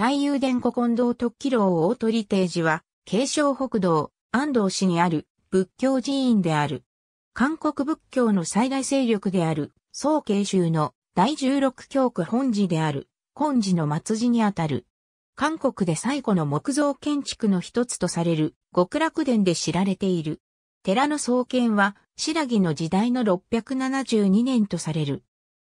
大友殿古今堂特記楼大鳥定寺は、慶尚北道、安藤市にある仏教寺院である。韓国仏教の最大勢力である、宋慶州の第十六教区本寺である、今寺の末寺にあたる。韓国で最古の木造建築の一つとされる、極楽殿で知られている。寺の創建は、白木の時代の672年とされる。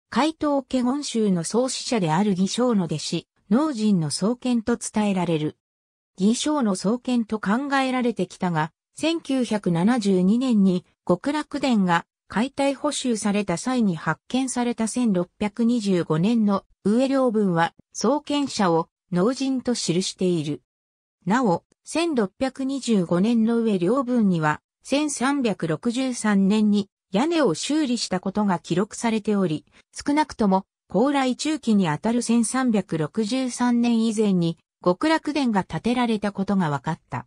海東家厳宗の創始者である義章の弟子、農人の創建と伝えられる。義賞の創建と考えられてきたが、1972年に極楽殿が解体補修された際に発見された1625年の上領文は創建者を農人と記している。なお、1625年の上領文には、1363年に屋根を修理したことが記録されており、少なくとも高麗中期にあたる1363年以前に極楽殿が建てられたことが分かった。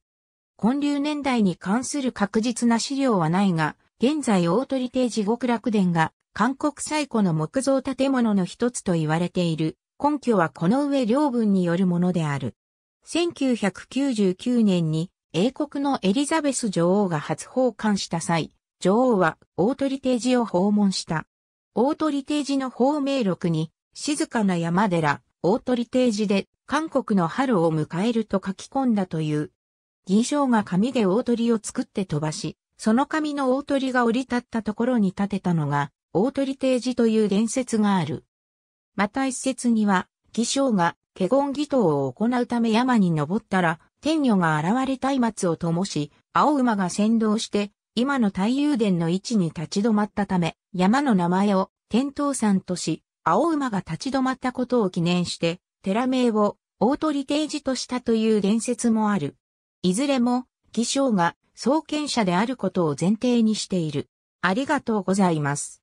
建立年代に関する確実な資料はないが、現在大鳥定時極楽殿が韓国最古の木造建物の一つと言われている。根拠はこの上両文によるものである。1999年に英国のエリザベス女王が初訪韓した際、女王は大鳥定時を訪問した。大鳥定寺の法名録に、静かな山寺、大鳥定寺で、韓国の春を迎えると書き込んだという。銀章が紙で大鳥を作って飛ばし、その紙の大鳥が降り立ったところに建てたのが、大鳥定寺という伝説がある。また一説には、義章が、華厳儀頭を行うため山に登ったら、天女が現れ松明を灯し、青馬が先導して、今の太遊殿の位置に立ち止まったため、山の名前を天東山とし、青馬が立ち止まったことを記念して、寺名を大鳥定寺としたという伝説もある。いずれも、偽証が創建者であることを前提にしている。ありがとうございます。